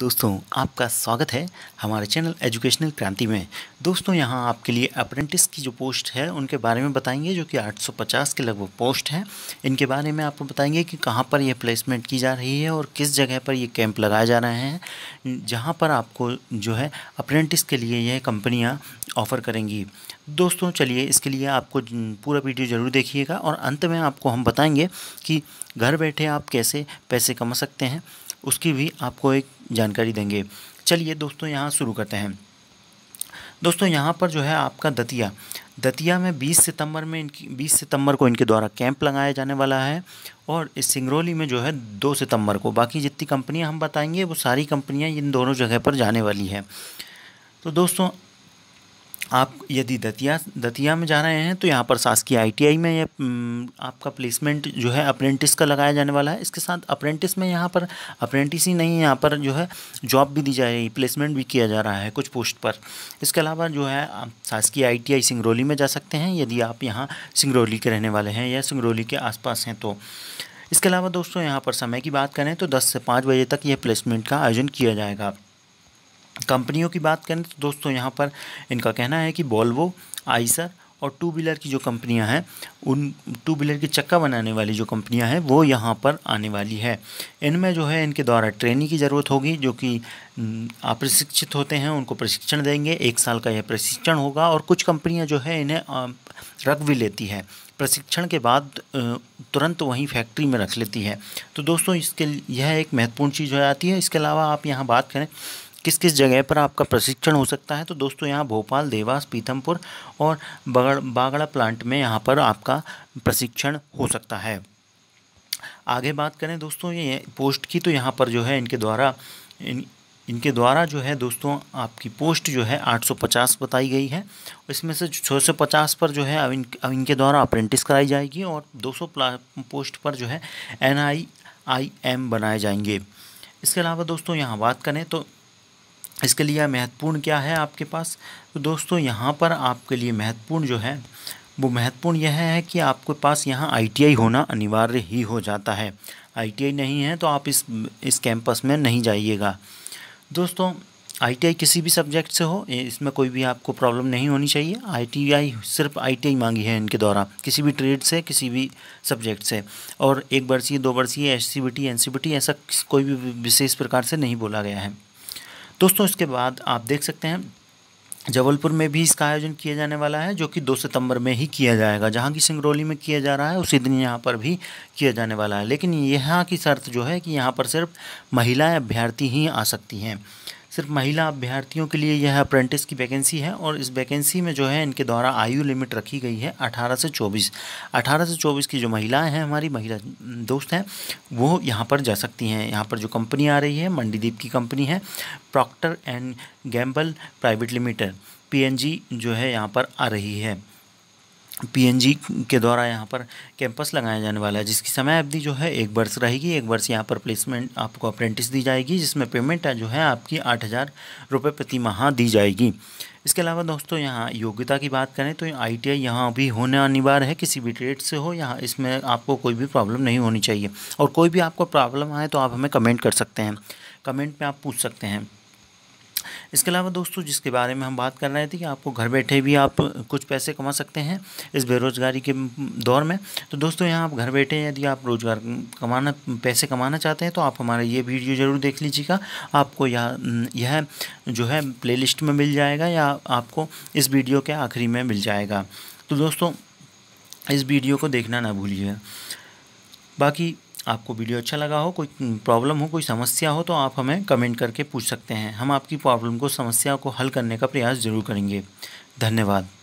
दोस्तों आपका स्वागत है हमारे चैनल एजुकेशनल क्रांति में दोस्तों यहाँ आपके लिए अप्रेंटिस की जो पोस्ट है उनके बारे में बताएंगे जो कि 850 के लगभग पोस्ट हैं इनके बारे में आपको बताएंगे कि कहाँ पर यह प्लेसमेंट की जा रही है और किस जगह पर ये कैंप लगाए जा रहे हैं जहाँ पर आपको जो है अप्रेंटिस के लिए यह कंपनियाँ ऑफ़र करेंगी दोस्तों चलिए इसके लिए आपको पूरा वीडियो ज़रूर देखिएगा और अंत में आपको हम बताएँगे कि घर बैठे आप कैसे पैसे कमा सकते हैं उसकी भी आपको एक जानकारी देंगे चलिए दोस्तों यहाँ शुरू करते हैं दोस्तों यहाँ पर जो है आपका दतिया दतिया में 20 सितंबर में इनकी 20 सितंबर को इनके द्वारा कैंप लगाया जाने वाला है और इस सिंगरौली में जो है 2 सितंबर को बाकी जितनी कंपनियाँ हम बताएंगे वो सारी कंपनियाँ इन दोनों जगह पर जाने वाली हैं तो दोस्तों आप यदि दतिया दतिया में जा रहे हैं तो यहाँ पर शासकीय आईटीआई में ये आपका प्लेसमेंट जो है अप्रेंटिस का लगाया जाने वाला है इसके साथ अप्रेंटिस में यहाँ पर अप्रेंटिस ही नहीं यहाँ पर जो है जॉब भी दी जा रही है प्लेसमेंट भी किया जा रहा है कुछ पोस्ट पर इसके अलावा जो है आप शासकीय आई सिंगरौली में जा सकते हैं यदि आप यहाँ सिंगरौली के रहने वाले हैं या सिंगरौली के आसपास हैं तो इसके अलावा दोस्तों यहाँ पर समय की बात करें तो दस से पाँच बजे तक यह प्लेसमेंट का आयोजन किया जाएगा कंपनियों की बात करें तो दोस्तों यहाँ पर इनका कहना है कि वॉल्वो आइसर और टू व्हीलर की जो कंपनियां हैं उन टू व्हीलर की चक्का बनाने वाली जो कंपनियां हैं वो यहाँ पर आने वाली है इनमें जो है इनके द्वारा ट्रेनिंग की ज़रूरत होगी जो कि अप्रशिक्षित होते हैं उनको प्रशिक्षण देंगे एक साल का यह प्रशिक्षण होगा और कुछ कंपनियां जो है इन्हें रख भी लेती है प्रशिक्षण के बाद तुरंत वहीं फैक्ट्री में रख लेती है तो दोस्तों इसके यह एक महत्वपूर्ण चीज़ हो जाती है इसके अलावा आप यहाँ बात करें किस किस जगह पर आपका प्रशिक्षण हो सकता है तो दोस्तों यहाँ भोपाल देवास पीथमपुर और बगड़ बागड़ा प्लांट में यहाँ पर आपका प्रशिक्षण हो सकता है आगे बात करें दोस्तों ये पोस्ट की तो यहाँ पर जो है इनके द्वारा इन इनके द्वारा जो है दोस्तों आपकी पोस्ट जो है 850 बताई गई है इसमें से 650 पर जो है अब इन इनके द्वारा अप्रेंटिस कराई जाएगी और 200 पोस्ट पर जो है एन आई आई एम बनाए जाएंगे इसके अलावा दोस्तों यहाँ बात करें तो इसके लिए महत्वपूर्ण क्या है आपके पास तो दोस्तों यहाँ पर आपके लिए महत्वपूर्ण जो है वो महत्वपूर्ण यह है कि आपके पास यहाँ आईटीआई होना अनिवार्य ही हो जाता है आईटीआई नहीं है तो आप इस इस कैंपस में नहीं जाइएगा दोस्तों आईटीआई किसी भी सब्जेक्ट से हो इसमें कोई भी आपको प्रॉब्लम नहीं होनी चाहिए आईटीआई सिर्फ आईटीआई मांगी है इनके द्वारा किसी भी ट्रेड से किसी भी सब्जेक्ट से और एक वर्षीय दो वर्षीय S C B T N C B T ऐसा कोई भी विशेष प्रकार से नहीं बोला गया है दोस्तों इसके बाद आप देख सकते हैं जबलपुर में भी इसका आयोजन किया जाने वाला है जो कि 2 सितंबर में ही किया जाएगा जहाँ की सिंगरौली में किया जा रहा है उसी दिन यहाँ पर भी किया जाने वाला है लेकिन यहाँ की शर्त जो है कि यहाँ पर सिर्फ महिलाएं अभ्यर्थी ही आ सकती हैं सिर्फ महिला अभ्यर्थियों के लिए यह अप्रेंटिस की वैकेंसी है और इस वैकेंसी में जो है इनके द्वारा आयु लिमिट रखी गई है अठारह से चौबीस अठारह से चौबीस की जो महिलाएँ हैं हमारी महिला दोस्त हैं वो यहाँ पर जा सकती हैं यहाँ पर जो कंपनी आ रही है मंडीदीप की कंपनी है Procter and Gamble private limited P जो है यहाँ पर आ रही है पीएनजी के द्वारा यहाँ पर कैंपस लगाया जाने वाला है जिसकी समय अवधि जो है एक वर्ष रहेगी एक वर्ष यहाँ पर प्लेसमेंट आपको अप्रेंटिस दी जाएगी जिसमें पेमेंट जो है आपकी आठ हज़ार रुपये प्रति माह दी जाएगी इसके अलावा दोस्तों यहाँ योग्यता की बात करें तो आई टी आई यहाँ भी होना अनिवार्य है किसी भी ट्रेड से हो यहाँ इसमें आपको कोई भी प्रॉब्लम नहीं होनी चाहिए और कोई भी आपको प्रॉब्लम आए तो आप हमें कमेंट कर सकते हैं कमेंट में आप पूछ सकते हैं इसके अलावा दोस्तों जिसके बारे में हम बात कर रहे थे कि आपको घर बैठे भी आप कुछ पैसे कमा सकते हैं इस बेरोज़गारी के दौर में तो दोस्तों यहाँ आप घर बैठे यदि आप रोज़गार कमाना पैसे कमाना चाहते हैं तो आप हमारा ये वीडियो ज़रूर देख लीजिएगा आपको यह यह जो है प्ले में मिल जाएगा या आपको इस वीडियो के आखिरी में मिल जाएगा तो दोस्तों इस वीडियो को देखना ना भूलिएगा बाकी आपको वीडियो अच्छा लगा हो कोई प्रॉब्लम हो कोई समस्या हो तो आप हमें कमेंट करके पूछ सकते हैं हम आपकी प्रॉब्लम को समस्या को हल करने का प्रयास ज़रूर करेंगे धन्यवाद